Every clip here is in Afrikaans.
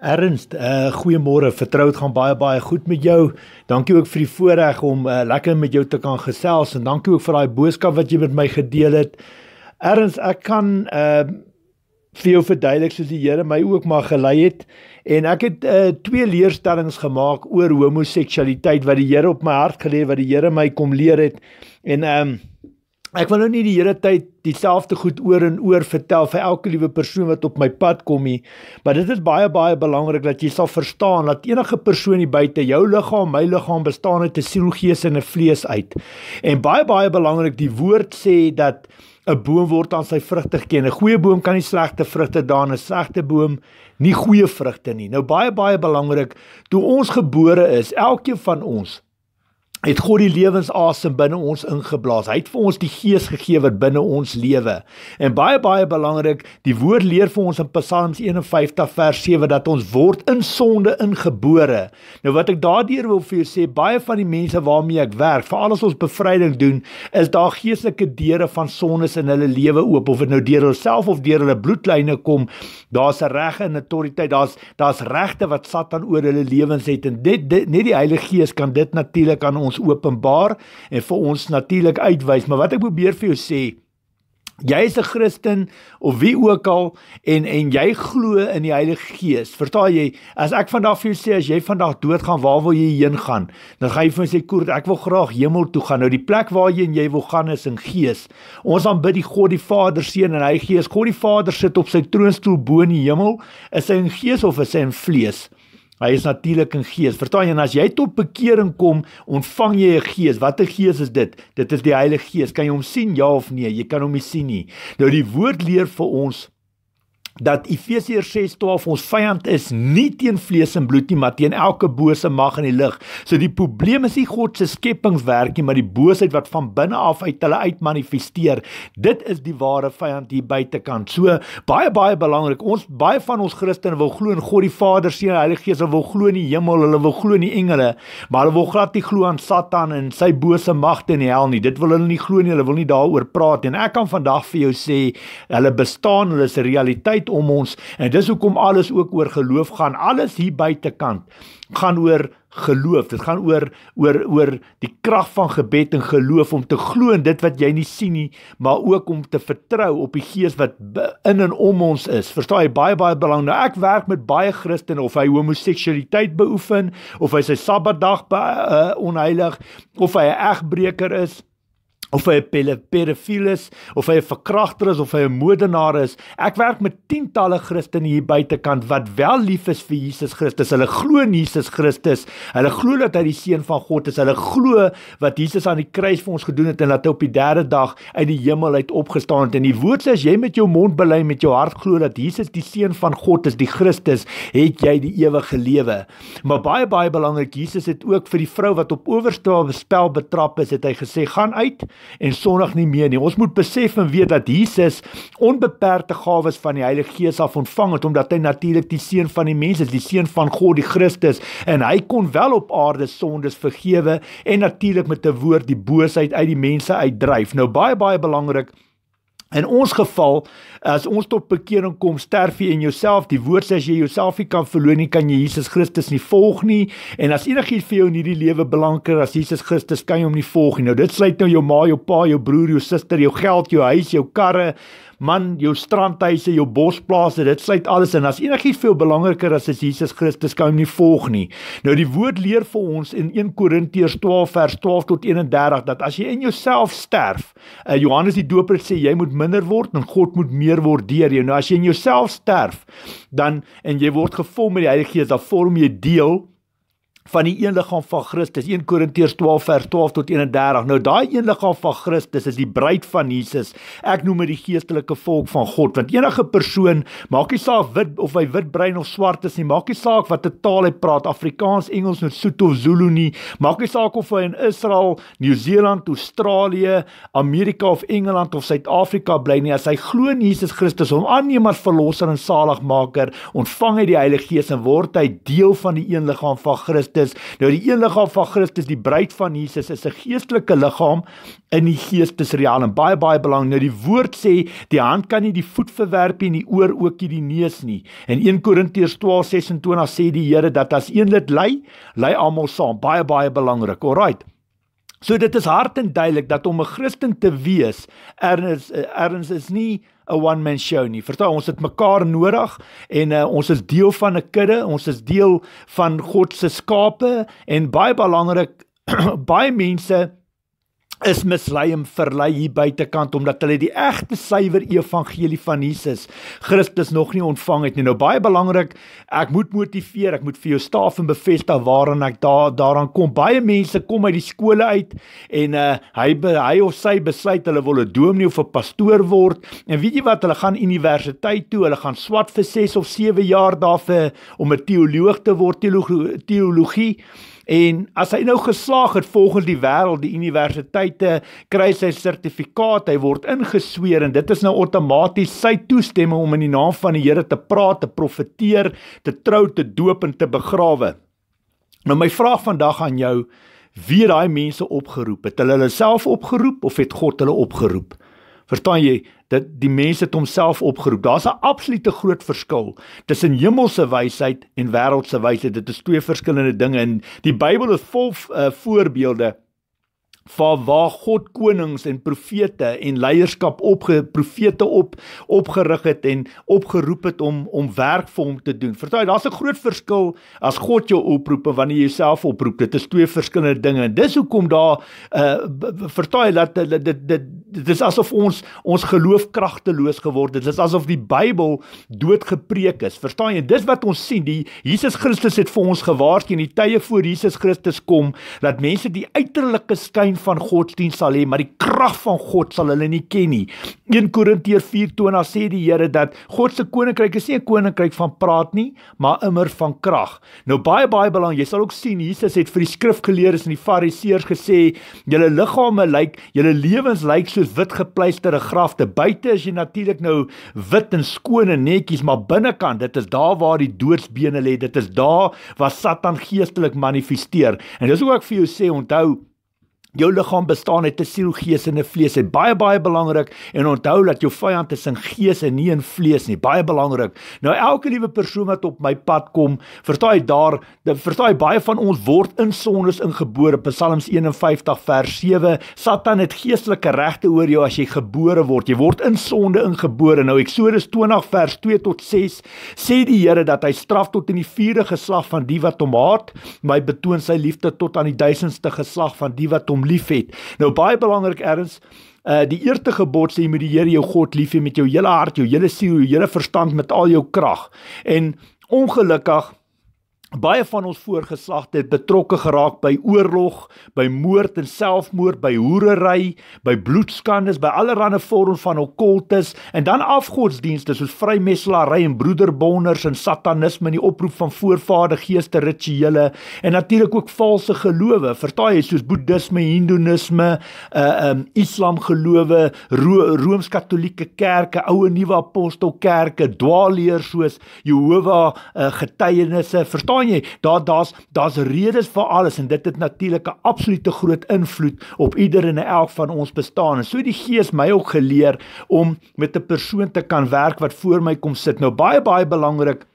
Ernst, uh, goeiemôre. Vertroud gaan baie baie goed met jou. Dankie ook vir die voorreg om uh, lekker met jou te kan gesels en dankie ook vir daai boodskap wat jy met my gedeel het. Ernst, ek kan uh vir jou verduidelik soos die Here my ook maar gelei het en ek het uh twee leerstellings gemaak oor homoseksualiteit wat die Here op my hart gelê het, wat die Here my kom leer het en um Ek wil nou nie die hele tyd dieselfde goed oor en oor vertel vir elke liewe persoon wat op my pad kom nie, maar dit is baie baie belangrik dat jy sal verstaan dat enige persoon hier buite, jou liggaam, my liggaam bestaan uit 'n siel, gees en 'n vlees uit. En baie baie belangrik, die woord sê dat 'n boom word aan sy vrugte geken. 'n Goeie boom kan nie slegte vrugte dra nie, 'n slegte boom nie goeie vrugte nie. Nou baie baie belangrik, toe ons gebore is, elkeen van ons het God die lewensasem binne ons ingeblaas. Hy het vir ons die gees gegee wat binne ons lewe. En baie baie belangrik, die woord leer vir ons in Psalms 51 vers 7 dat ons word in sonde ingebore. Nou wat ek daardeur wil vir julle sê, baie van die mense waarmee ek werk, veral as ons bevryding doen, is daar geestelike deure van sondes in hulle lewe oop of dit nou deur hulself of deur hulle bloedlyne kom. Daar's 'n reg en 'n autoriteit. Daar's daar's regte wat Satan oor hulle lewens het en dit, dit net die Heilige Gees kan dit natuurlik aan ons openbaar en vir ons natuurlik uitwys. Maar wat ek probeer vir jou sê, jy is 'n Christen of wie ook al en en jy glo in die Heilige Gees. Vertaal jy, as ek vandag vir jou sê as jy vandag doodgaan, waar wil jy heen gaan? Dan gaan jy vir my sê, "Koer, ek wil graag hemel toe gaan." Nou die plek waarheen jy wil gaan is in Gees. Ons aanbid die God die Vader seën en hy Gees. God die Vader sit op sy troonstoel bo in die hemel. Is hy in Gees of is hy in vlees? Hy is natuurlik in gees. Verstaan jy? En as jy tot bekering kom, ontvang jy 'n gees. Watter gees is dit? Dit is die Heilige Gees. Kan jy hom sien? Ja of nee? Jy kan hom nie sien nie. Nou die woord leer vir ons dat Efesiërs 6:12 ons vyand is nie teen vlees en bloed nie, maar teen elke bose mag in die lig. So die probleem is nie God se skepingswerk nie, maar die boosheid wat van binne af uit hulle uitmanifesteer. Dit is die ware vyand hier buitekant. So baie baie belangrik. Ons baie van ons Christene wil glo in God die Vader, sien die Heilige Gees, hulle wil glo in die hemel, hulle wil glo in die engele, maar hulle wil glad nie glo aan Satan en sy bose magte in die hel nie. Dit wil hulle nie glo nie, hulle wil nie daaroor praat nie. En ek kan vandag vir jou sê, hulle bestaan, hulle is 'n realiteit om ons en dis hoekom alles ook oor geloof gaan. Alles hier buitekant gaan oor geloof. Dit gaan oor oor oor die krag van gebed en geloof om te glo in dit wat jy nie sien nie, maar ook om te vertrou op die Gees wat in en om ons is. Verstaan jy baie baie belangrik. Nou ek werk met baie Christene of hy homoseksualiteit beoefen of hy sy Sabbatdag uh, onheilig of hy 'n egbreker is of hy 'n pedofielus of hy 'n verkragter is of hy 'n moordenaar is. Ek werk met tientalle Christene hier buitekant wat wel lief is vir Jesus Christus. Hulle glo in Jesus Christus. Hulle glo dat hy die seun van God is. Hulle glo wat Jesus aan die kruis vir ons gedoen het en dat hy op die 3de dag uit die hemel uit opgestaan het. En die woord sê as jy met jou mond bely en met jou hart glo dat Jesus die seun van God is, die Christus, het jy die ewige lewe. Maar baie baie belangrik, Jesus het ook vir die vrou wat op owerstraal bespel betrap is, het hy gesê: "Gaan uit en sonderdag nie meer nie. Ons moet besef en weet dat Jesus onbeperkte gawes van die Heilige Gees af ontvang het omdat hy natuurlik die seun van die mens is, die seun van God, die Christus en hy kon wel op aarde sondes vergewe en natuurlik met 'n woord die boosheid uit die mense uitdryf. Nou baie baie belangrik In ons geval, as ons tot bekering kom, sterf jy in jouself. Die woord sê as jy jouself nie kan verloor nie, kan jy Jesus Christus nie volg nie. En as enigiets vir jou in hierdie lewe belangriker as Jesus Christus, kan jy hom nie volg nie. Nou dit sluit nou jou ma, jou pa, jou broer, jou suster, jou geld, jou huis, jou karre, man, jou strandhuise, jou bosplase, dit sluit alles in. As enigiets veel belangriker as is Jesus Christus, kan hom nie volg nie. Nou die woord leer vir ons in 1 Korintiërs 12 vers 12 tot 31 dat as jy in jouself sterf, uh, Johannes die Doper sê jy moet minder word en God moet meer word deur jou. Nou as jy in jouself sterf, dan en jy word gevul met die Heilige Gees, dan vorm jy deel van die een liggaam van Christus. 1 Korintiërs 12 vers 12 tot 31. Nou daai een liggaam van Christus is die bruid van Jesus. Ek noem dit die geestelike volk van God, want enige persoon, maak nie saak wit of hy wit brein of swart is nie, maak nie saak wat 'n taal hy praat, Afrikaans, Engels, Nsuto of Zulu nie, maak nie saak of hy in Israel, Nieu-Seeland, Australië, Amerika of Engeland of Suid-Afrika bly nie, as hy glo in Jesus Christus, hom aanneem as verlosser en saligmaker, ontvang hy die Heilige Gees en word hy deel van die een liggaam van Christus Christus. Nou die een liggaam van Christus, die bruid van Jesus is 'n geestelike liggaam in die geestesriaal en baie baie belangrik. Nou die woord sê die hand kan nie die voet verwerp nie, die oor ook nie die neus nie. En 1 Korintiërs 12:26 sê die Here dat as een lid ly, ly almal saam. Baie baie belangrik. Alraight. So dit is hard en duidelik dat om 'n Christen te wees erns eh, erns is nie 'n one man show nie. Verstaan, ons het mekaar nodig en uh, ons is deel van 'n kudde, ons is deel van God se skape en baie belangrik baie mense is mislei en verlei hier buitekant omdat hulle die egte suiwer evangelie van Jesus Christus nog nie ontvang het nie. Nou baie belangrik, ek moet motiveer, ek moet vir jou staaf en bevestig waaraan ek da daaraan kom. Baie mense kom uit die skole uit en uh hy hy of sy besluit hulle wil 'n dominee of 'n pastoor word. En weet jy wat? Hulle gaan universiteit toe, hulle gaan swat vir 6 of 7 jaar daarvoor om 'n teoloog te word, teologie. En as hy nou geslaag het volgens die wêreld, die universiteit universiteite kry sy sertifikaat, hy word ingesweer en dit is nou outomaties sy toestemming om in die naam van die Here te praat, te profeteer, te trou, te doop en te begrawe. Nou my vraag vandag aan jou, wie daai mense opgeroep het? Hulle hulle self opgeroep of het God hulle opgeroep? Verstaan jy dat die mense dit homself opgeroep. Daar's 'n absolute groot verskil tussen hemelse wysheid en wêreldse wysheid. Dit is twee verskillende dinge en die Bybel is vol uh, voorbeelde waar waar God konings en profete en leierskap opge profete op opgerig het en opgeroep het om om werk vir hom te doen. Verstaan jy, daar's 'n groot verskil as God jou oproep en wanneer jy jouself oproep. Dit is twee verskillende dinge en dis hoekom daar uh eh, verstaan jy dat dit dit dit dit is asof ons ons geloof kragteloos geword het. Dit is asof die Bybel dood gepreek is. Verstaan jy? Dis wat ons sien. Die Jesus Christus het vir ons gewaarsku in die tye voor Jesus Christus kom dat mense die uiterlike skyn van godsdienst sal hê, maar die krag van God sal hulle nie ken nie. 1 Korintiërs 4:20 sê die Here dat God se koninkryk is nie 'n koninkryk van praat nie, maar immer van krag. Nou baie baie belang, jy sal ook sien Jesus het vir die skrifgeleerdes en die fariseërs gesê, julle liggame lyk, julle lewens lyk soos wit gepleisterde grafte. Buite is jy natuurlik nou wit en skoon en netjies, maar binnekant, dit is daar waar die doodsbene lê. Dit is daar waar Satan geestelik manifesteer. En dis ook wat ek vir jou sê, onthou Jou liggaam bestaan uit 'n siel, gees en 'n vlees. Dit is baie baie belangrik en onthou dat jou vyand is in gees en nie in vlees nie. Baie belangrik. Nou elke liewe persoon wat op my pad kom, verstaan jy daar, verstaan jy baie van ons word in sondes ingebore. Psalms 51 vers 7. Satan het geestelike regte oor jou as jy gebore word. Jy word in sonde ingebore. Nou Eksodus 20 vers 2 tot 6 sê die Here dat hy straf tot in die vierde geslag van die wat hom haat, maar hy betoon sy liefde tot aan die duisendste geslag van die wat hom liefhet. Nou baie belangrik erns Uh, eh, die eerste gebod sê jy moet die Here jou God lief hê met jou hele hart, jou hele siel, jou hele verstand met al jou krag. En ongelukkig baie van ons voorgeslagte het betrokke geraak by oorlog, by moord en selfmoord, by hoerery, by bloedskandes, by allerlei vorme van okkultes en dan afgodsdienste soos vrymesselary en broederbonders en satanisme en die oproep van voorvadergeeste rituele en natuurlik ook valse gelowe, vertaal jy soos boeddisme, hindoeïsme, uh eh, um ehm, islam gelowe, Ro rooms-katolieke kerke, ou en nuwe apostelkerke, dwaalleer soos Jehovah uh, getuienisse, vertaal verstaan jy daar daar's daar's redes vir alles en dit het natuurlik 'n absolute groot invloed op ieder en elk van ons bestaan en so die gees my ook geleer om met 'n persoon te kan werk wat voor my kom sit nou baie baie belangrik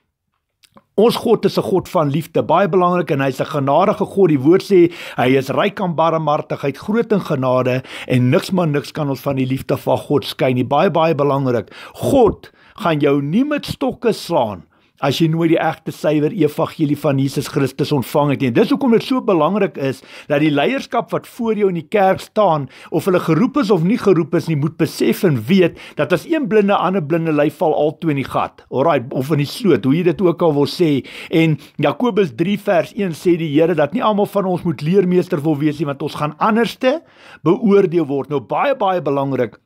Ons God is 'n God van liefde, baie belangrik en hy's 'n genadige God. Die Woord sê hy is ryk aan barmhartigheid, groot in genade en niks maar niks kan ons van die liefde van God skei nie. Baie baie belangrik. God gaan jou nie met stokke slaan as jy nooit die egte suiwer evangelie van Jesus Christus ontvang het nie. Dis hoekom dit so belangrik is dat die leierskap wat voor jou in die kerk staan, of hulle geroep is of nie geroep is nie, moet besef en weet dat as een blinde ander blinde ly val altoe in die gat. Alraai, of in die sloot, hoe jy dit ook al wil sê. En Jakobus 3 vers 1 sê die Here dat nie almal van ons moet leermeester wil wees nie, want ons gaan anderste beoordeel word. Nou baie baie belangrik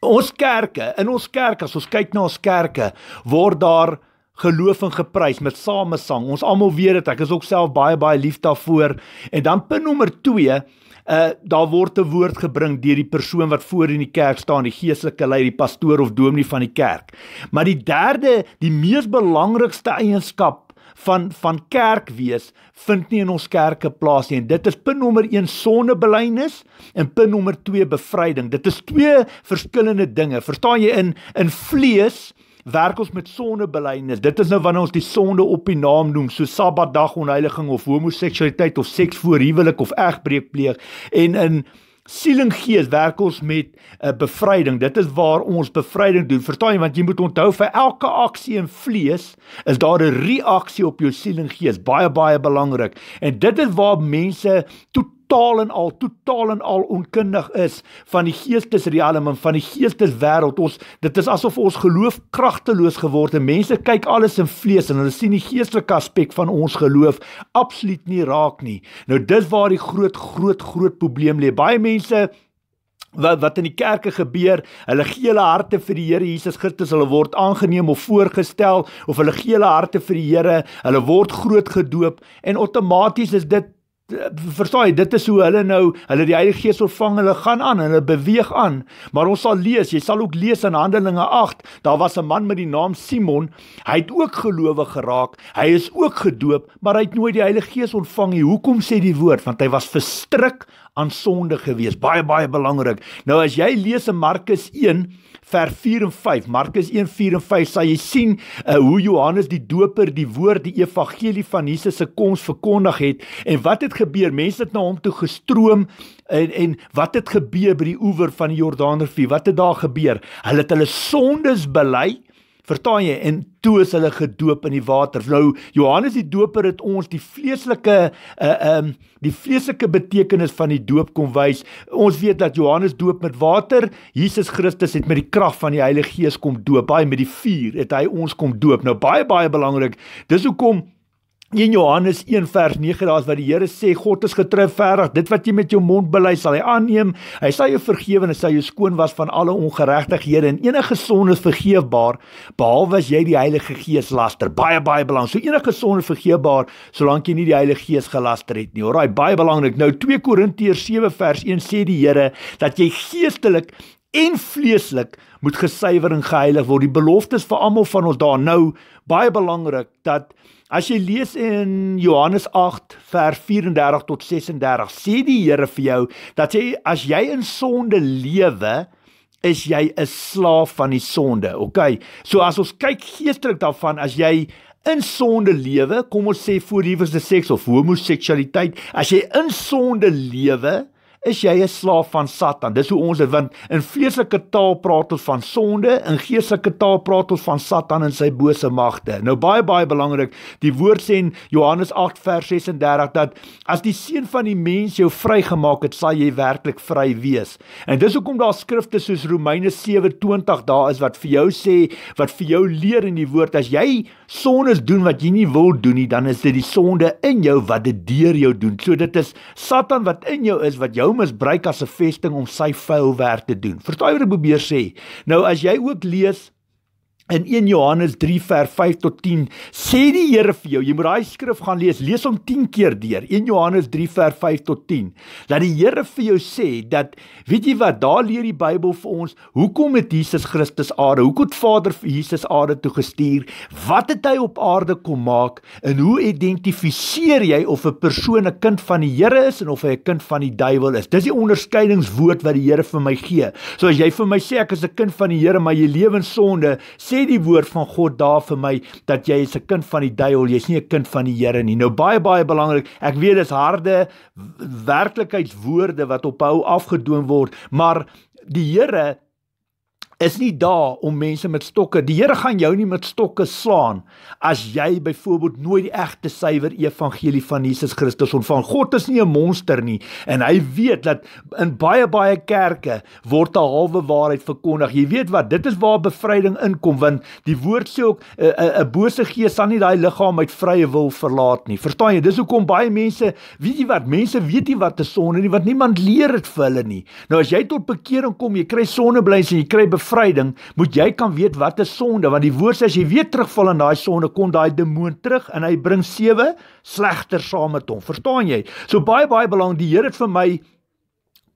Ons kerke, in ons kerk as ons kyk na ons kerke, word daar geloof en geprys met samesang. Ons almal weet dit. Ek is ook self baie baie lief daarvoor. En dan punt nommer 2, uh eh, daar word 'n woord gebring deur die persoon wat voor in die kerk staan, die geestelike leier, die pastoor of dominee van die kerk. Maar die derde, die mees belangrikste eienskap van van kerk wees vind nie in ons kerke plaas nie. En dit is punt nommer 1 sondebelynis en punt nommer 2 bevryding. Dit is twee verskillende dinge. Verstaan jy in in vlees uh werk ons met sondebelynes. Dit is nou wanneer ons die sonde op die naam noem, so Sabbatdag onheiliging of homoseksualiteit of seks voor huwelik of egbreek pleeg en in siel en gees werk ons met 'n uh, eh, bevryding. Dit is waar ons bevryding doen. Verstaan jy want jy moet onthou vir elke aksie in vlees is daar 'n reaksie op jou siel en gees. Baie baie belangrik. En dit is waar mense totaal totaal en al totaal en al onkundig is van die geestesriem en van die geesteswêreld ons dit is asof ons geloof kragteloos geword het mense kyk alles in vlees en hulle sien die geestelike aspek van ons geloof absoluut nie raak nie nou dis waar die groot groot groot probleem lê baie mense wat wat in die kerke gebeur, hulle gee hulle harte vir die Here Jesus Christus, hulle word aangeneem of voorgestel of hulle gee hulle harte vir die Here, hulle word groot gedoop en outomaties is dit Verstaan jy, dit is hoe hulle nou, hulle die Heilige Gees ontvang, hulle gaan aan, hulle beweeg aan. Maar ons sal lees, jy sal ook lees in Handelinge 8, daar was 'n man met die naam Simon, hy het ook gelowe geraak. Hy is ook gedoop, maar hy het nooit die Heilige Gees ontvang nie. Hoekom sê die woord? Want hy was verstrik aan sonde gewees. Baie baie belangrik. Nou as jy lees in Markus vers 4 en 5. Markus 1:4 en 5 sal jy sien uh, hoe Johannes die Doper die woord, die evangelie van Jesus se koms verkondig het en wat het gebeur? Mense het na hom toe gestroom en en wat het gebeur by die oewer van die Jordaanrivier? Wat het daar gebeur? Hulle het hulle sondes bely. Vertaan jy? En toe is hulle gedoop in die water. Nou Johannes die Doper het ons die vleeslike uh um die vleeslike betekenis van die doop kom wys. Ons weet dat Johannes doop met water, Jesus Christus het met die krag van die Heilige Gees kom doop, baie met die vuur het hy ons kom doop. Nou baie baie belangrik. Dis hoekom In Johannes 1 vers 9 daar's wat die Here sê God is getroufverdig dit wat jy met jou mond bely sal hy aanneem hy sal jou vergewe en hy sal jou skoon was van alle ongeregtighede en enige sonde vergeefbaar behalwe as jy die Heilige Gees laster baie baie belangrik so enige sonde vergeefbaar solank jy nie die Heilige Gees gelaster het nie alraai baie belangrik nou 2 Korintiërs 7 vers 1 sê die Here dat jy geestelik en vleeslik moet gesuiwer en geheilig word die beloftes vir almal van ons daar nou baie belangrik dat As jy lees in Johannes 8 vers 34 tot 36, sê die Here vir jou dat jy as jy in sonde lewe, is jy 'n slaaf van die sonde. OK. So as ons kyk geestelik daarvan as jy in sonde lewe, kom ons sê voor liefdes seks of homoseksualiteit, as jy in sonde lewe, is jy 'n slaaf van Satan. Dis hoe ons dit want in vleeslike taal praat ons van sonde, in geestelike taal praat ons van Satan en sy bose magte. Nou baie baie belangrik, die woord sê in Johannes 8 vers 36 dat as die seun van die mens jou vrygemaak het, sal jy werklik vry wees. En dis hoekom daar skrifte soos Romeine 7:20 daar is wat vir jou sê, wat vir jou leer in die woord as jy sondes doen wat jy nie wil doen nie, dan is dit die sonde in jou wat dit deur jou doen. So dit is Satan wat in jou is wat jou jou misbruik as 'n vesting om sy vuil werk te doen. Verstaan jy wat ek probeer sê? Nou as jy ook lees In 1 Johannes 3 vers 5 tot 10 sê die Here vir jou, jy moet daai skrif gaan lees, lees hom 10 keer deur. 1 Johannes 3 vers 5 tot 10. Dat die Here vir jou sê dat weet jy wat, daar leer die Bybel vir ons, hoekom het Jesus Christus aarde? Hoekom het Vader vir Jesus aarde toe gestuur? Wat het hy op aarde kom maak? En hoe identifiseer jy of 'n persoon 'n kind van die Here is en of hy 'n kind van die duiwel is? Dis die onderskeidingswoord wat die Here vir my gee. So as jy vir my sê ek is 'n kind van die Here, maar jy lewe in sonde, sê die woord van God daar vir my dat jy is 'n kind van die duiwel, jy's nie 'n kind van die Here nie. Nou baie baie belangrik. Ek weet dis harde werklikheidswoorde wat ophou afgedoen word, maar die Here is nie daar om mense met stokke. Die Here gaan jou nie met stokke slaan as jy byvoorbeeld nooit die egte suiwer evangelie van Jesus Christus ontvang. God is nie 'n monster nie en hy weet dat in baie baie kerke word 'n halwe waarheid verkondig. Jy weet wat, dit is waar bevryding inkom want die woord sê ook eh, eh, 'n bose gees sal nie daai liggaam uit vrye wil verlaat nie. Verstaan jy? Dis hoekom baie mense, weet jy wat, mense weet nie wat 'n sonde is nie want niemand leer dit vir hulle nie. Nou as jy tot bekering kom, jy kry sonneblys en jy kry bevryding, moet jy kan weet wat 'n sonde, want die woord sê as jy weer terugval in daai sonde, kom daai demoon terug en hy bring sewe slegter saam met hom. Verstaan jy? So baie baie belang, die Here het vir my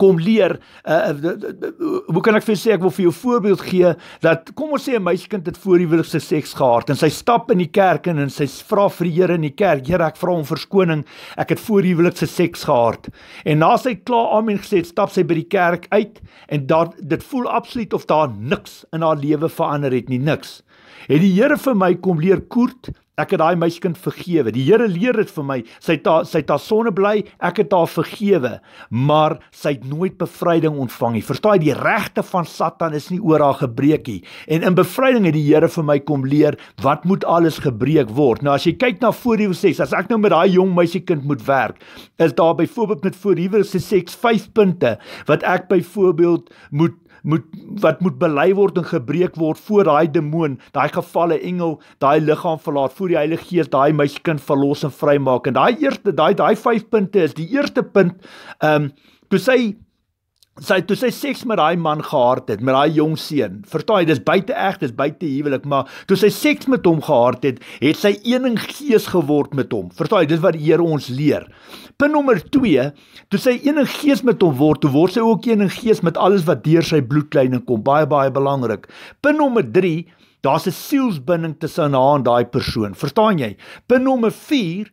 kom leer. Uh, uh, hoe kan ek vir sê ek wil vir jou voorbeeld gee dat kom ons sê 'n meisiekind het voor die wil se seks gehad en sy stap in die kerk en, en sy vra vir die Here in die kerk, Here ek vra om verskoning, ek het voor die wil se seks gehad. En na sy klaar amen gesê het, stap sy by die kerk uit en daar dit voel absoluut of daar niks in haar lewe verander het nie, niks. Het die Here vir my kom leer koert Ek het daai meisiekind vergewe. Die Here leer dit vir my. Sy ta, sy ta sonne bly, ek het haar vergewe, maar sy het nooit bevryding ontvang nie. Verstaan jy die regte van Satan is nie oor haar gebreek nie. En in bevryding het die Here vir my kom leer wat moet alles gebreek word. Nou as jy kyk na voorhuwelike seks, as ek nou met daai jong meisiekind moet werk, is daar byvoorbeeld met voorhuwelike seks 5 punte wat ek byvoorbeeld moet moet wat moet bely word en gebreek word voor daai demoon, daai gevalle engel, daai liggaam verlaat voor die Heilige Gees, daai meisiekind verlos en vrymaak. En daai eerste daai daai 5 punte is die eerste punt ehm um, toe sy sy toe sy seks met daai man gehad het, met daai jong seun. Verstaan jy, dis buite eg, dis buite huwelik, maar toe sy seks met hom gehad het, het sy eening gees geword met hom. Verstaan jy, dis wat die Here ons leer. Punt nommer 2, toe sy eening gees met hom word, toe word sy ook eening gees met alles wat deur sy bloedlyne kom. Baie baie belangrik. Punt nommer 3 Daar's 'n sielsbinding tussen haar en daai persoon. Verstaan jy? Pin nommer 4,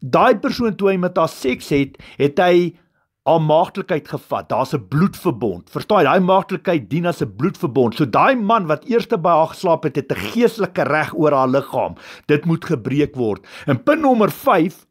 daai persoon toe hy met haar seks het, het hy haar maagdelikheid gevat. Daar's 'n bloedverbond. Verstaan jy? Daai maagdelikheid dien as 'n bloedverbond. So daai man wat eerste by haar geslaap het, het 'n geestelike reg oor haar liggaam. Dit moet gebreek word. En punt nommer 5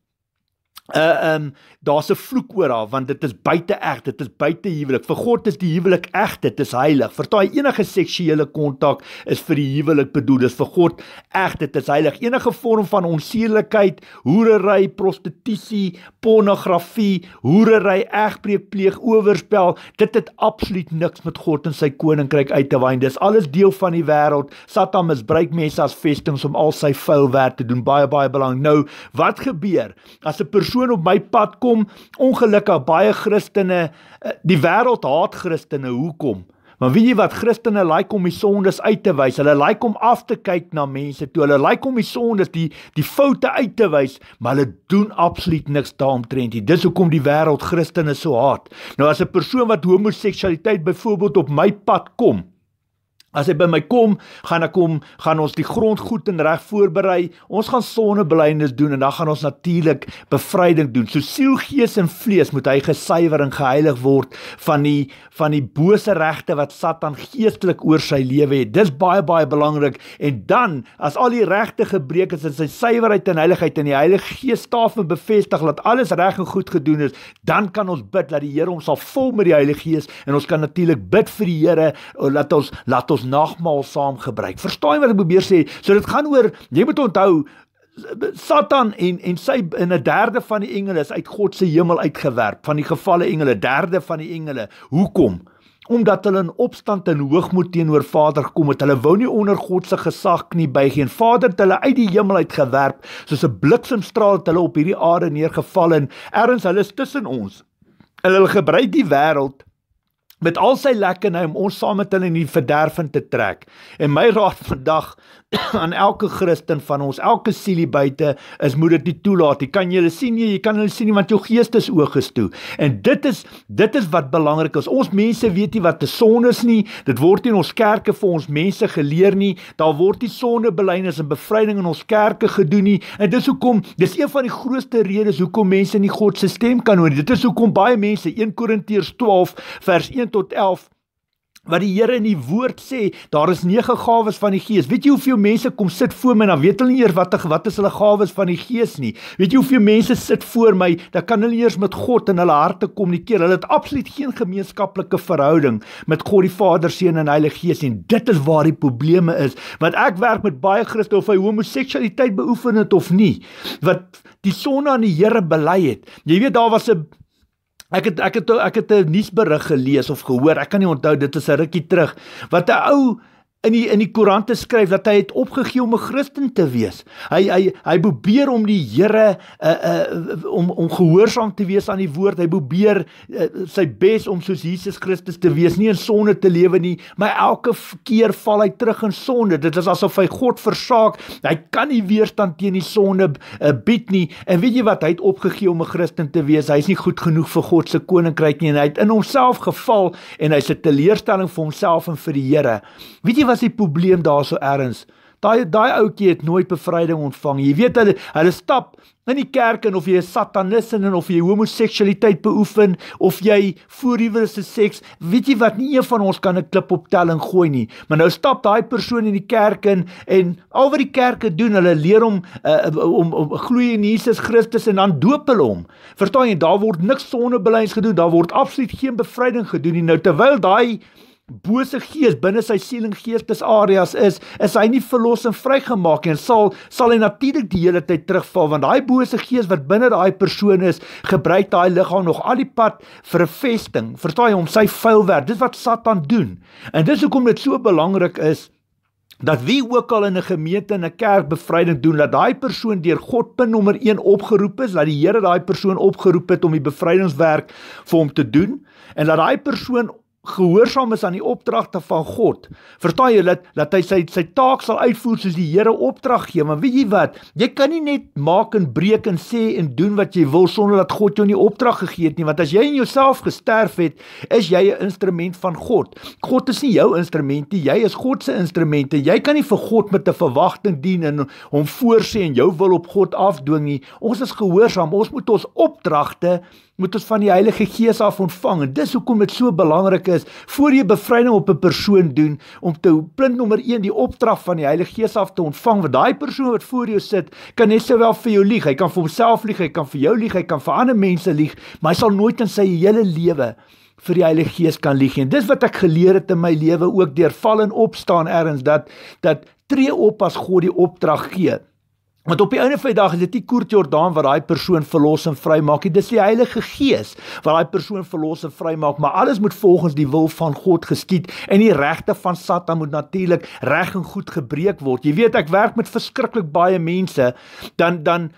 uh um daar's 'n vloek oor haar want dit is buite eg, dit is buite huwelik. Vir God is die huwelik eg, dit is heilig. Vertaai enige seksuele kontak is vir die huwelik bedoel. Dis vir God eg, dit is heilig. Enige vorm van onsedelikheid, hoerery, prostitusie, pornografie, hoerery, egbreek pleeg, owerspel, dit het absoluut niks met God en sy koninkryk uit te wyn. Dis alles deel van die wêreld. Satan misbruik mense as vestinge om al sy vuil werk te doen. Baie baie belangrik. Nou, wat gebeur as 'n persoon persoon op my pad kom, ongelukkig baie Christene, eh, die wêreld haat Christene hoekom? Want weet jy wat Christene like om die sondes uit te wys. Hulle like om af te kyk na mense toe. Hulle like om die sondes, die die foute uit te wys, maar hulle doen absoluut niks daaromtrent nie. Dis hoekom die wêreld Christene so haat. Nou as 'n persoon wat homoseksualiteit byvoorbeeld op my pad kom, As hy by my kom, gaan ek kom, gaan ons die grond goed en reg voorberei. Ons gaan sonnebelynes doen en dan gaan ons natuurlik bevryding doen. So siel, gees en vlees moet hy gesuiwer en geheilig word van die van die bose regte wat Satan geestelik oor sy lewe het. Dis baie baie belangrik. En dan as al die regte gebreek is in sy suiwerheid en heiligheid en die Heilige Gees staaf en bevestig dat alles reg en goed gedoen is, dan kan ons bid dat die Here ons sal vul met die Heilige Gees en ons kan natuurlik bid vir die Here dat ons laat ons ons nagmaal saam gebruik. Verstaan wat ek probeer sê? So dit gaan oor jy moet onthou Satan en en sy in 'n derde van die engele is uit God se hemel uitgewerp van die gevalle engele, derde van die engele. Hoekom? Omdat hulle in opstand en hoogmoed teenoor Vader gekom het. Hulle wou nie onder God se gesag knie buig nie. Vader het hulle uit die hemel uitgewerp soos 'n bliksemstraal het hulle op hierdie aarde neergeval en erns hulle is tussen ons. En hulle gebruik die wêreld met al sy lekkernye om ons saam met hulle in die verderf in te trek. En my raad vandag aan elke Christen van ons, elke sielie buite, is moet dit nie toelaat nie. Kan jy hulle sien nie? Jy kan hulle sien nie want jou gees is oorgestoe. En dit is dit is wat belangrik is. Ons mense weet nie wat 'n sonde is nie. Dit word nie in ons kerke vir ons mense geleer nie. Daar word nie sondebelydenis en bevryding in ons kerke gedoen nie. En dis hoekom dis een van die grootste redes hoekom mense nie God se stem kan hoor nie. Dit is hoekom baie mense 1 Korintiërs 12 vers 1 tot 11 wat die Here in die woord sê, daar is nege gawes van die Gees. Weet jy hoeveel mense kom sit voor my en dan weet hulle nie eers wat die, wat is hulle gawes van die Gees nie. Weet jy hoeveel mense sit voor my, dan kan hulle eers met God in hulle harte kommunikeer. Hulle het absoluut geen gemeenskaplike verhouding met God die Vader, Seun en Heilige Gees nie. Dit is waar die probleme is. Want ek werk met baie Christene of hy homoseksualiteit beoefen het of nie, wat die sonde aan die Here bely het. Jy weet daar was 'n Ek het ek het ek het 'n nuusberig gelees of gehoor. Ek kan nie onthou dit is 'n rukkie terug wat 'n ou in die in die koerante skryf dat hy het opgegee om 'n Christen te wees. Hy hy hy probeer om die Here uh eh, uh eh, om om gehoorsaam te wees aan die woord. Hy probeer uh, sy bes om soos Jesus Christus te wees, nie in sonde te lewe nie, maar elke keer val hy terug in sonde. Dit is asof hy God versaak. Hy kan nie weerstand teen die sonde uh, bied nie. En weet jy wat? Hy het opgegee om 'n Christen te wees. Hy's nie goed genoeg vir God se koninkryk nie en hy het in homself geval en hy's 'n teleurstelling vir homself en vir die Here. Weet jy wat? was die probleem daarso erns. Daai daai ouetjie het nooit bevryding ontvang. Jy weet hulle hulle stap in die kerk en of jy 'n satanist is en of jy homoseksualiteit beoefen of jy voorhuwelike seks, weet jy wat nie een van ons kan 'n klip op telling gooi nie. Maar nou stap daai persoon in die kerk in en al wat die kerke doen, hulle leer hom eh, om om glo in Jesus Christus en dan doop hulle hom. Verstaan jy, daar word niks sondebelyns gedoen, daar word absoluut geen bevryding gedoen nie. Nou terwyl daai bose gees binne sy siel en gees dis areas is is hy nie verlos en vrygemaak en sal sal hy natuurlik die hele tyd terugval want daai bose gees wat binne daai persoon is gebruik daai liggaam nog al die pad vir 'n vesting verstaan jy om sy vuil werk dis wat satan doen en dis hoekom dit so belangrik is dat wie ook al in 'n gemeente en 'n kerk bevryding doen dat daai persoon deur God pin nommer 1 opgeroep is dat die Here daai persoon opgeroep het om die bevrydingswerk vir hom te doen en dat daai persoon gehoorsaam is aan die opdragte van God. Vertaai jy dat dat hy sy sy taak sal uitvoer soos die Here opdrag gee, maar weet jy wat? Jy kan nie net maak en breek en sê en doen wat jy wil sonder dat God jou nie opdrag gegee het nie, want as jy in jouself gesterf het, is jy 'n instrument van God. God is nie jou instrument nie, jy is God se instrument en jy kan nie vir God met 'n verwagting dien en hom voorsê en jou wil op God afdwing nie. Ons is gehoorsaam, ons moet ons opdragte moet ons van die Heilige Gees af ontvang en dis hoekom dit so belangrik is voor jy bevryding op 'n persoon doen om te plint nommer 1 die opdrag van die Heilige Gees af te ontvang want daai persoon wat voor jou sit kan net sowel vir jou lieg hy kan vir homself lieg hy kan vir jou lieg hy kan vir ander mense lieg maar hy sal nooit in sy hele lewe vir die Heilige Gees kan lieg en dis wat ek geleer het in my lewe ook deur val en opstaan erns dat dat tree op as God die opdrag gee Want op die einde van die dag is dit nie Koort Jordaan wat daai persoon verlos en vrymaak nie. Dis die Heilige Gees wat daai persoon verlos en vrymaak, maar alles moet volgens die wil van God geskied en die regte van Satan moet natuurlik reg en goed gebreek word. Jy weet ek werk met verskriklik baie mense dan dan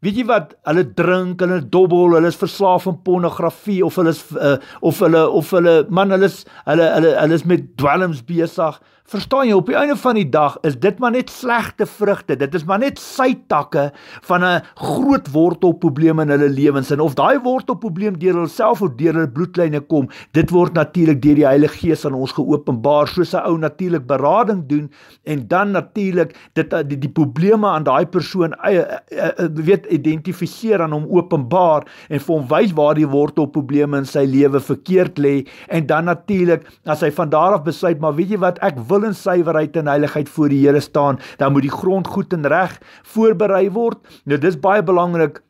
Weet jy wat? Hulle drink, hulle dobbel, hulle is verslaaf aan pornografie of hulle is uh, of hulle of hulle man hulle is hulle hulle hulle is met dwelms besig. Verstaan jy? Op die einde van die dag is dit maar net slegte vrugte. Dit is maar net sy takke van 'n groot wortelprobleem in hulle lewens en of daai wortelprobleem deur hulself of deur hulle bloedlyne kom, dit word natuurlik deur die Heilige Gees aan ons geopenbaar soos 'n ou natuurlik berading doen en dan natuurlik dit die, die probleme aan daai persoon eie eh, eh, weet identifiseer aan hom openbaar en vir hom wys waar die wortelprobleme in sy lewe verkeerd lê en dan natuurlik as hy van daar af besluit maar weet jy wat ek wil in suiwerheid en heiligheid voor die Here staan dan moet die grond goed en reg voorberei word nou dis baie belangrik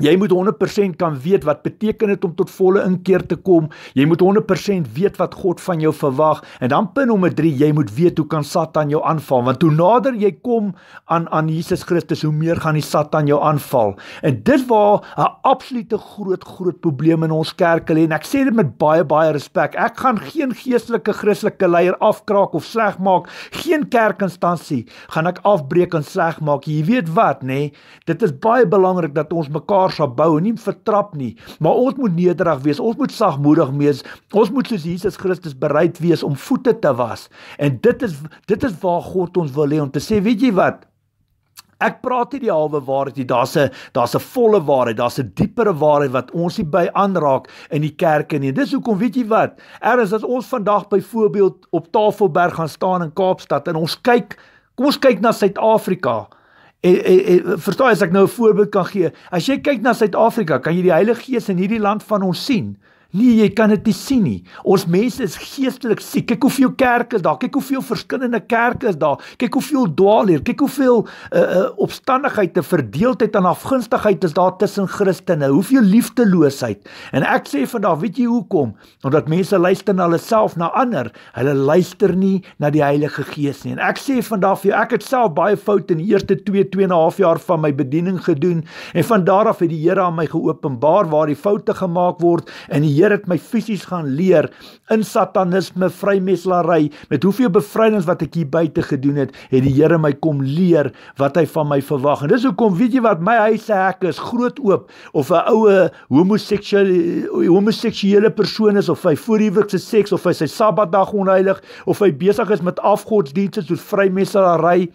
Jy moet 100% kan weet wat beteken dit om tot volle inkeer te kom. Jy moet 100% weet wat God van jou verwag. En dan punt nommer 3, jy moet weet hoe kan Satan jou aanval? Want hoe nader jy kom aan aan Jesus Christus, hoe meer gaan die Satan jou aanval. En dit waar 'n absolute groot groot probleem in ons kerk lê. En ek sê dit met baie baie respek. Ek gaan geen geestelike Christelike leier afkraak of sleg maak. Geen kerkinstansie gaan ek afbreek en sleg maak. Jy weet wat, nê? Nee? Dit is baie belangrik dat ons mekaar mekaar sal bou en nie vertrap nie. Maar ons moet nederig wees. Ons moet sagmoedig wees. Ons moet soos Jesus Christus bereid wees om voete te was. En dit is dit is waar God ons wil hê om te sê, weet jy wat? Ek praat hier die halwe waarheid. Daar's 'n daar's 'n volle waarheid. Daar's 'n dieperre waarheid wat ons hier by aanraak in die kerke nie. Dis hoekom weet jy wat? Eers as ons vandag byvoorbeeld op Tafelberg gaan staan in Kaapstad en ons kyk, kom ons kyk na Suid-Afrika. En, en, en verstaan as ek nou 'n voorbeeld kan gee. As jy kyk na Suid-Afrika, kan jy die Heilige Gees in hierdie land van ons sien. Nee, jy kan dit nie sien nie. Ons mense is geestelik siek. Kyk hoeveel kerke is daar. Kyk hoeveel verskillende kerke is daar. Kyk hoeveel dwaal hier. Kyk hoeveel uh uh opstandigheid, 'n verdeeldheid en afgunstigheid is daar tussen Christene. Hoeveel liefteloosheid. En ek sê vandag, weet jy hoekom? Omdat mense luister na hulle self, na ander. Hulle luister nie na die Heilige Gees nie. En ek sê vandag vir jou, ek het self baie foute in die eerste 2, 2.5 jaar van my bediening gedoen en van daar af het die Here aan my geopenbaar waar die foute gemaak word en die Here het my fisies gaan leer in satanisme, vrymeslarry, met hoeveel bevrydings wat ek hier buite gedoen het, het die Here my kom leer wat hy van my verwag. En dis hoekom weet jy wat my huis se hek is groot oop of 'n oue homoseksuele homoseksuele persoon is of hy voor die week se seks of hy sy Sabbatdag onheilig of hy besig is met afgodsdienste soos vrymeslarry,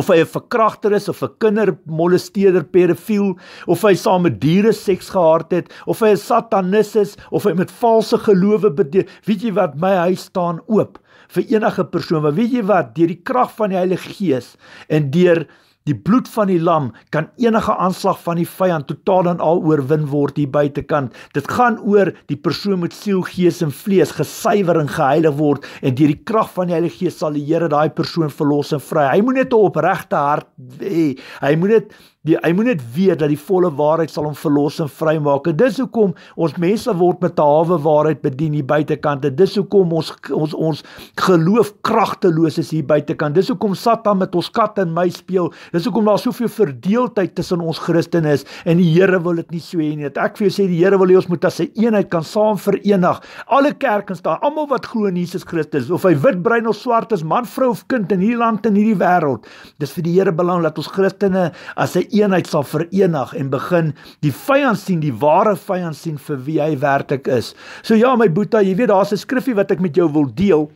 of hy 'n verkragter is of 'n kindermolesteerder pedofiel of hy saam met diere seks gehad het of hy 'n satanus is of hy met valse gelowe bedeel weet jy wat my huis staan oop vir enige persoon want weet jy wat deur die krag van die Heilige Gees en deur Die bloed van die lam kan enige aanslag van die vyand totaal en al oorwin word hier buitekant. Dit gaan oor die persoon met siel, gees en vlees gesuiwer en geheilig word en deur die krag van die Heilige Gees sal die Here daai persoon verlos en vry. Hy moet net 'n opregte hart hê. Hy moet net die hy moet net weet dat die volle waarheid sal hom verlos en vrymaak. Dis hoekom ons mense word met 'n hawe waarheid bedien hier buitekant. Dis hoekom ons ons ons geloof kragteloos is hier buitekant. Dis hoekom Satan met ons kat en my speel. Dis hoekom daar soveel verdeeldheid tussen ons Christene is en die Here wil dit nie so hê nie. Ek vir jou sê die Here wil hê ons moet as 'n eenheid kan saam verenig. Alle kerkens daar, almal wat glo in Jesus Christus, of hy wit, bruin of swart is, man, vrou of kind in hierdie land en hierdie wêreld. Dis vir die Here belang dat ons Christene as 'n eenheid sal verenig en begin die vyand sien, die ware vyand sien vir wie hy werklik is. So ja, my boetie, jy weet daar's 'n skriffie wat ek met jou wil deel.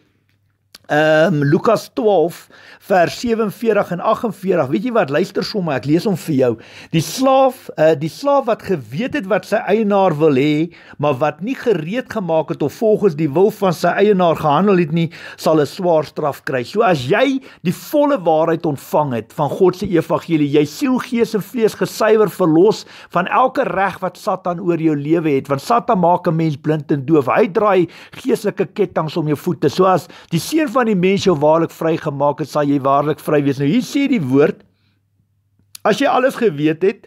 Ehm um, Lukas 12 vers 47 en 48. Weet jy wat? Luister sommer, ek lees hom vir jou. Die slaaf, uh, die slaaf wat geweet het wat sy eienaar wil hê, maar wat nie gereed gemaak het of volgens die wil van sy eienaar gehandel het nie, sal 'n swaar straf kry. So as jy die volle waarheid ontvang het van God se evangelie, jy siel, gees en vlees gesuiwer verlos van elke reg wat Satan oor jou lewe het, want Satan maak 'n mens blind en doof. Hy draai geestelike kettinge om jou voete. So as die seun van die mense jou waarlik vrygemaak het, sal jy waarlik vry wees. Nou hier sê die woord as jy alles geweet het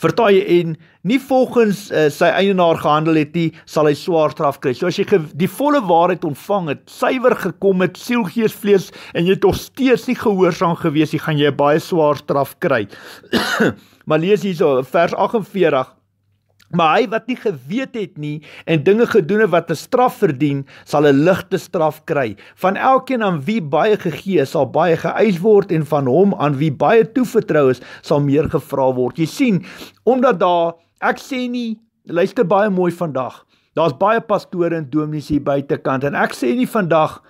vertaai en nie volgens uh, sy eienaar gehandel het nie, sal hy swaar straf kry. So as jy die volle waarheid ontvang het, suiwer gekom het siel, gees, vlees en jy tog steeds nie gehoorsaam gewees nie, gaan jy 'n baie swaar straf kry. maar lees hierso vers 48 Maar hy wat nie geweet het nie en dinge gedoen het wat 'n straf verdien, sal 'n ligte straf kry. Van elkeen aan wie baie gegee is, sal baie geëis word en van hom aan wie baie toevertrou is, sal meer gevra word. Jy sien, omdat daar ek sê nie luister baie mooi vandag. Daar's baie pastore en dominees hier buitekant en ek sê nie vandag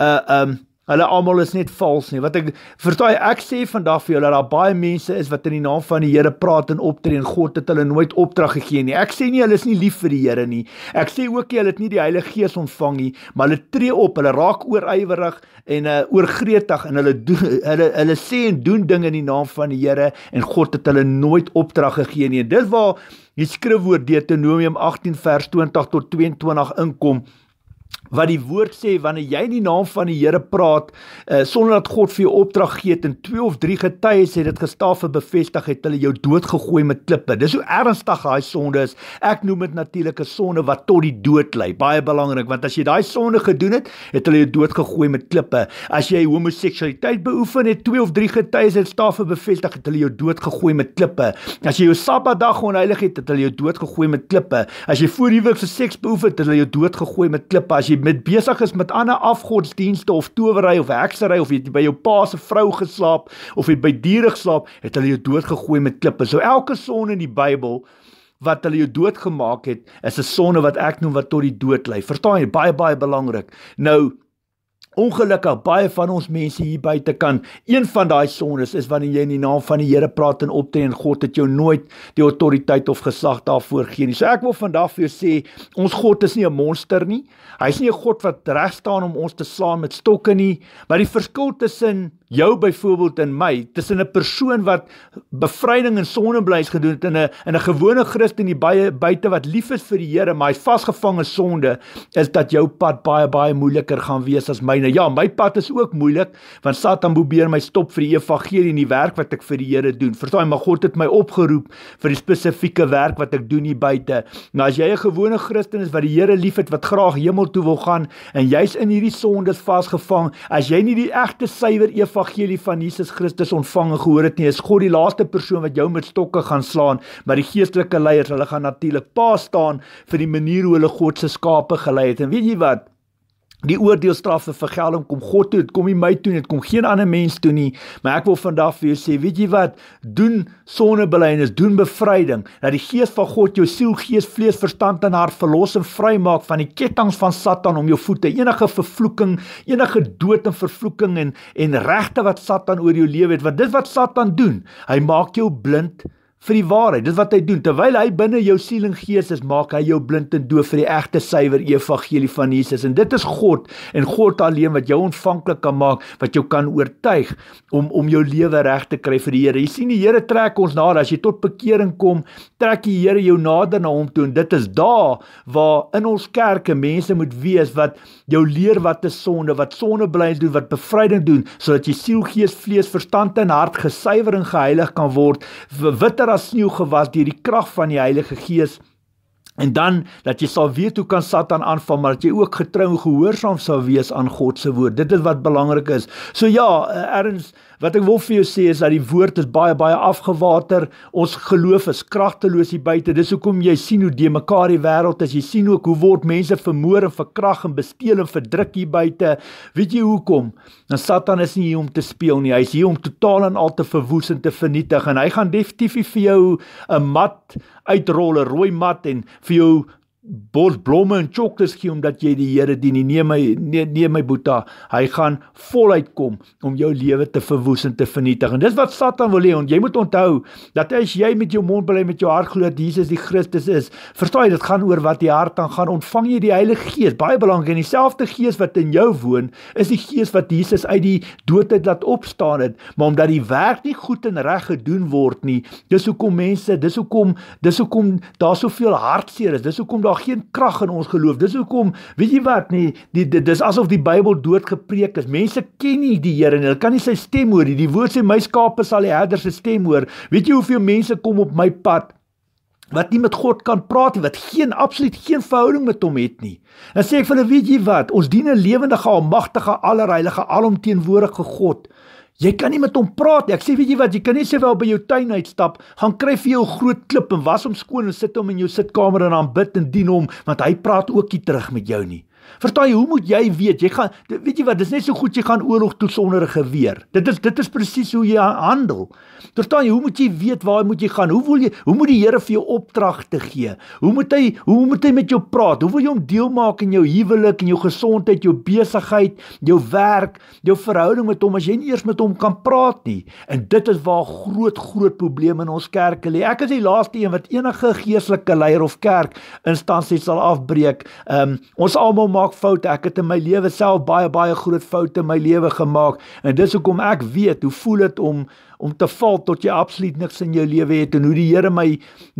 'n uh, um Hulle almal is net vals nie. Wat ek verstaan ek sê vandag vir julle dat daar baie mense is wat in die naam van die Here praat en optree en God het hulle nooit opdrag gegee nie. Ek sê nie hulle is nie lief vir die Here nie. Ek sê ook nie hulle het nie die Heilige Gees ontvang nie, maar hulle tree op, hulle raak oorywerig en uh, oorgretig en hulle doen hulle hulle sê en doen dinge in die naam van die Here en God het hulle nooit opdrag gegee nie. Dit waar die skrifwoord Deuteronomium 18 vers 20 tot 22 inkom wat die woord sê wanneer jy in die naam van die Here praat uh, sonder dat God vir jou opdrag gee en twee of drie getuies het dit gestaaf en bevestig het hulle jou doodgegooi met klippe. Dis hoe ernstig daai sonde is. Ek noem dit natuurlike sonde wat tot die dood lei. Baie belangrik want as jy daai sonde gedoen het, het hulle jou doodgegooi met klippe. As jy homoseksualiteit beoefen het, twee of drie getuies het staaf en bevestig het hulle jou doodgegooi met klippe. As jy jou Sabbatdag onheilig het, het hulle jou doodgegooi met klippe. As jy voor die week se seks beoefen het, het hulle jou doodgegooi met klippe. As jy met besig is met ander afgodsdienste of towery of heksery of jy by jou pa se vrou geslaap of jy by diere geslaap, het hulle jou doodgegooi met klippe. So elke son in die Bybel wat hulle jou doodgemaak het, is 'n sonde wat ek noem wat tot die dood lei. Vertaal jy baie baie belangrik. Nou Ongelukkig baie van ons mense hier buite kan een van daai sondes is wanneer jy in die naam van die Here praat en optree en God het jou nooit die autoriteit of gesag daarvoor gegee nie. So ek wil vandag vir jou sê, ons God is nie 'n monster nie. Hy's nie 'n God wat reg staan om ons te slaan met stokke nie, maar die verskil tussen jou byvoorbeeld en my tussen 'n persoon wat bevryding en sondebeleis gedoen het in 'n in 'n gewone Christen die baie buite wat lief is vir die Here maar hy vasgevang in sonde is dat jou pad baie baie moeiliker gaan wees as myne. Ja, my pad is ook moeilik want Satan probeer my stop vir die evangelie en die werk wat ek vir die Here doen. Verstaan jy, maar God het my opgeroep vir die spesifieke werk wat ek doen hier buite. Nou as jy 'n gewone Christen is wat die Here liefhet wat graag hemel toe wil gaan en jy's in hierdie sondes vasgevang, as jy nie die egte suiwer evangelie evangelie van Jesus Christus ontvang en gehoor het nie, is God die laaste persoon wat jou met stokke gaan slaan, maar die geestelike leiers, hulle gaan natuurlik pa staan vir die manier hoe hulle God se skape gelei het. En weet jy wat? Die oordeelstraf vir vergelding kom God toe, dit kom nie my toe nie, dit kom geen ander mens toe nie. Maar ek wil vandag vir julle sê, weet jy wat? Doen sonnebelynis, doen bevryding dat die gees van God jou siel, gees, vlees, verstand en hart verlos en vrymaak van die ketTINGS van Satan om jou voete. Enige vervloeking, enige dood en vervloeking en en regte wat Satan oor jou lewe het, want dit wat Satan doen, hy maak jou blind vir die waarheid. Dit wat hy doen terwyl hy binne jou siel en gees is, maak hy jou blind en doof vir die egte suiwer evangelie van Jesus. En dit is God en God alleen wat jou ontvanklik kan maak, wat jou kan oortuig om om jou lewe reg te kry vir die Here. Jy sien die Here trek ons nader as jy tot bekering kom, trek die Here jou nader na hom toe en dit is daar waar in ons kerke mense moet wees wat jou leer wat is sonde, wat sonde bly doen, wat bevryding doen sodat jy siel, gees, vlees, verstand en hart gesuiwer en geheilig kan word. Witter swart as sneeu gewas deur die krag van die Heilige Gees en dan dat jy sal weet hoe kan Satan aanval maar dat jy ook getrou en gehoorsaam sal wees aan God se woord. Dit is wat belangrik is. So ja, eh, erns uh, Wat ek wil vir jou sê is dat die woord is baie baie afgewater. Ons geloof is kragteloos hier buite. Dis hoekom jy sien hoe die mekaar die wêreld as jy sien ook hoe word mense vermoor en verkrag en besteel en verdruk hier buite. Weet jy hoekom? Want nou, Satan is nie hier om te speel nie. Hy's hier om totaal en al te verwoes en te vernietig en hy gaan definitief vir jou 'n mat uitrol, 'n rooi mat en vir jou bosblomme en chokles gee omdat jy die Here dien. Nee, neem my nee, neem nee, my Boeta. Hy gaan voluit kom om jou lewe te verwoes en te vernietig. En dis wat Satan wil hê. Jy moet onthou dat as jy met jou mond bely met jou hart glo dat Jesus die Christus is, verstaan jy dit gaan oor wat die hart aan gaan. Ontvang jy die Heilige Gees. Baie belangrik, en dieselfde Gees wat in jou woon, is die Gees wat Jesus uit die dood uit laat opstaan het. Maar omdat die werk nie goed en reg gedoen word nie, dis hoekom mense, dis hoekom dis hoekom daar soveel hartseer is. Dis hoekom daar daar geen krag in ons geloof. Dis hoekom, weet jy wat, nee, die dis asof die Bybel dood gepreek is. Mense ken nie die Here nie. Hulle kan nie sy stem hoor nie. Die woord sê my skape sal die herder se stem hoor. Weet jy hoeveel mense kom op my pad? wat nie met God kan praat nie, wat geen absoluut geen verhouding met hom het nie. Dan sê ek vir hulle, weet jy wat, ons dien 'n lewendige, almagtige, allerheilige, alomteenwoordige God. Jy kan nie met hom praat nie. Ek sê weet jy wat, jy kan nie sê wel by jou tuin uitstap, gaan kry vir jou groot klip en was hom skoon en sit hom in jou sitkamer en aanbid en dien hom, want hy praat ookie terug met jou nie. Vertaai, hoe moet jy weet? Jy gaan weet jy wat, dis net so goed jy gaan oorlog toe sonder 'n geweer. Dit is dit is presies hoe jy handel. Vertaai, hoe moet jy weet waar moet jy gaan? Hoe wil jy hoe moet die Here vir jou opdragte gee? Hoe moet hy hoe moet hy met jou praat? Hoe wil jy hom deel maak in jou huwelik en jou gesondheid, jou besigheid, jou werk, jou verhouding met hom as jy nie eers met hom kan praat nie? En dit is waar groot groot probleme in ons kerk lê. Ek is die laaste een wat enige geestelike leier of kerk instansie sal afbreek. Um, ons almal maak foute. Ek het in my lewe self baie baie groot foute in my lewe gemaak en dis hoekom ek weet hoe voel dit om om te val tot jy absoluut niks in jou lewe het en hoe die Here my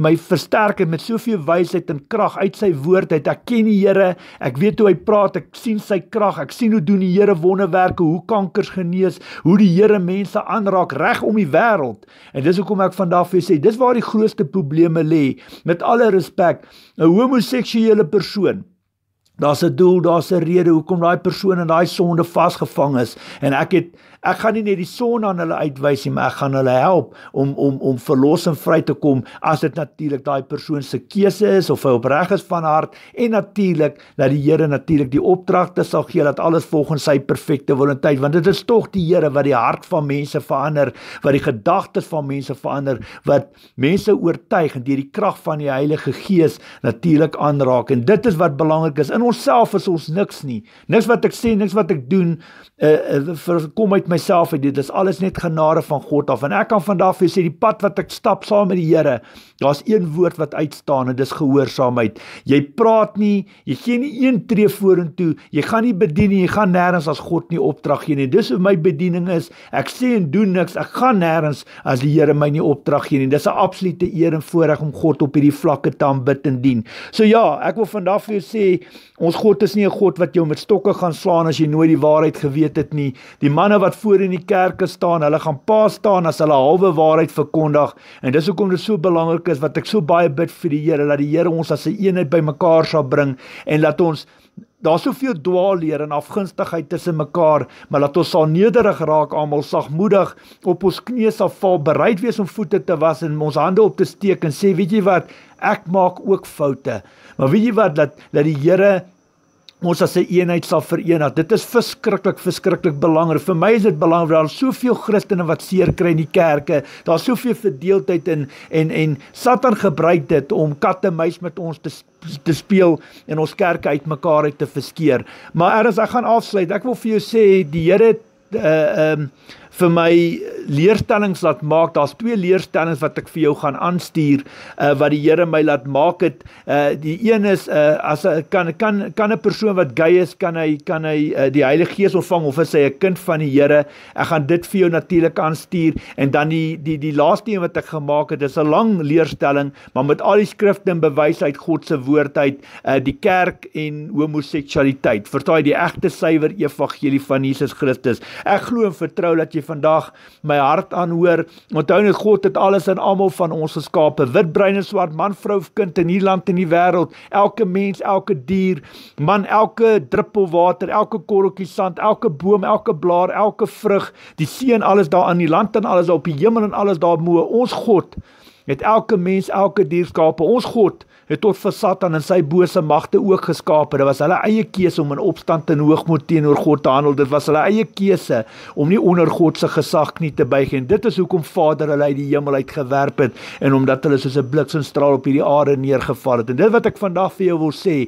my versterk het met soveel wysheid en krag uit sy woord. Het. Ek ken die Here. Ek weet hoe hy praat. Ek sien sy krag. Ek sien hoe doen die Here wonderwerke, hoe kankers genees, hoe die Here mense aanraak reg om die wêreld. En dis hoekom ek vandag vir sê, dis waar die grootste probleme lê. Met alle respek, 'n homoseksuele persoon Daar's 'n doel, daar's 'n rede hoekom daai persoon in daai sonde vasgevang is en ek het Ek gaan nie net die son aan hulle uitwys nie, maar ek gaan hulle help om om om verlossing vry te kom as dit natuurlik daai persoon se keuse is of hy opreg is van hart en natuurlik dat die Here natuurlik die opdragte sal gee dat alles volgens sy perfekte wil en tyd, want dit is tog die Here wat die hart van mense verander, wat die gedagtes van mense verander, wat mense oortuig en deur die krag van die Heilige Gees natuurlik aanraak en dit is wat belangrik is. In onsself is ons niks nie. Niks wat ek sê, niks wat ek doen, uh, uh, kom uit myself uit dit is alles net genade van God af en ek kan vandag vir sê die pad wat ek stap saam met die Here daar's een woord wat uitstaan en dis gehoorsaamheid jy praat nie jy gee nie een tree vorentoe jy gaan nie bedien jy gaan nêrens as God nie opdrag gee nie dis hoe my bediening is ek sê en doen niks ek gaan nêrens as die Here my nie opdrag gee nie dis 'n absolute eer en voorreg om God op hierdie vlakke te aanbid en dien so ja ek wil vandag vir jou sê ons God is nie 'n God wat jou met stokke gaan slaan as jy nooit die waarheid geweet het nie die manne wat voor in die kerke staan, hulle gaan pa staan as hulle halwe waarheid verkondig en dis hoekom dit so belangrik is wat ek so baie bid vir die Here dat die Here ons as 'n een eenheid bymekaar sal bring en laat ons Daar soveel dwaalleer en afgunstigheid tussen mekaar, maar laat ons sal nederig raak, almal sagmoedig op ons knieë sal val, bereid wees om voete te was en ons hande op te steek en sê, weet jy wat, ek maak ook foute. Maar weet jy wat, dat dat die Here ons as 'n een eenheid sal verenig. Dit is verskriklik verskriklik belangrik. Vir my is dit belangrik dat daar soveel Christene wat seer kry in die kerke. Daar's soveel verdeeldheid in en en Satan gebruik dit om katte muis met ons te te speel en ons kerke uitmekaar uit te verskeer. Maar eerliks, ek gaan afsluit. Ek wil vir jou sê die Here uh um vir my leerstellings laat maak. Daar's twee leerstellings wat ek vir jou gaan aanstuur uh, wat die Here my laat maak het. Uh, die een is uh, as kan kan kan 'n persoon wat gay is, kan hy kan hy uh, die Heilige Gees ontvang of is hy 'n kind van die Here? Ek gaan dit vir jou natuurlik aanstuur en dan die die die laaste een wat ek gemaak het, is 'n lang leerstelling, maar met al die skrifte en bewys uit God se woord uit uh, die kerk en homoseksualiteit. Vertaai die egte suiwer evangelie van Jesus Christus. Ek glo en vertrou dat jy jy vandag my hart aanhoor. Onthou net God het alles en almal van ons geskape, wit, bruin en swart, man, vrou, kind in hierdie land en in die wêreld, elke mens, elke dier, man, elke druppel water, elke korreltjie sand, elke boom, elke blaar, elke vrug, die see en alles daar in die land en alles daar op die hemel en alles daar moe. Ons God met elke mens, elke dier skape. Ons God het tot vir Satan en sy bose magte ook geskape. Dit was hulle eie keuse om in opstand en hoogmoed teenoor God te handel. Dit was hulle eie keuse om nie onder God se gesag knie te buig nie. Dit is hoekom Vader hulle uit die hemel uitgewerp het en omdat hulle soos 'n bliksemstraal op hierdie aarde neergeval het. En dit wat ek vandag vir jou wil sê,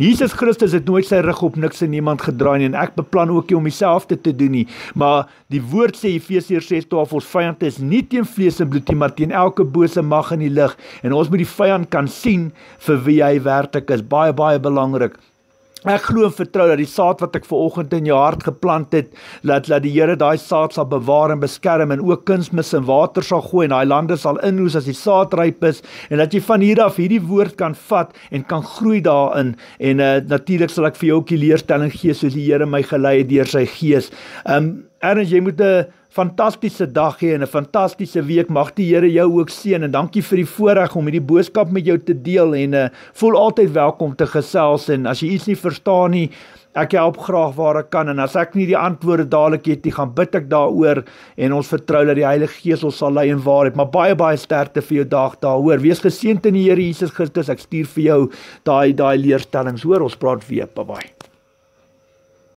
Jesus Christus het nooit sy rug op niks en niemand gedraai nie en ek beplan ook nie om dieselfde te doen nie. Maar die woord sê Efesiërs 6:12 ons vyand is nie teen vlees en bloed nie, maar teen elke bose mag in die lig en ons moet die vyand kan sien vir wie hy werklik is. Baie baie belangrik. Ek glo en vertrou dat die saad wat ek ver oggend in jou hart geplant het, laat laat die Here daai saad sal bewaar en beskerm en ook kunsmis en water sal gooi en daai lande sal inoes as die saad ryp is en dat jy van hier af hierdie woord kan vat en kan groei daarin en uh, natuurlik sal ek vir jou ook die leerstelling gee soos die Here my gelei het deur sy gees. Um ehm, erns jy moet 'n uh, fantastiese dag hê en 'n fantastiese week. Mag die Here jou ook seën en dankie vir die voorreg om hierdie boodskap met jou te deel en uh, voel altyd welkom te gesels en as jy iets nie verstaan nie Ek help graag waar ek kan en as ek nie die antwoorde dadelik het nie, gaan bid ek daaroor en ons vertrou dat die Heilige Gees ons sal lei in waarheid. Maar baie baie sterkte vir jou dag daaroor. Wees geseënd in die Here Jesus Christus. Ek stuur vir jou daai daai leerstellings hoor. Ons praat weer. Bye bye.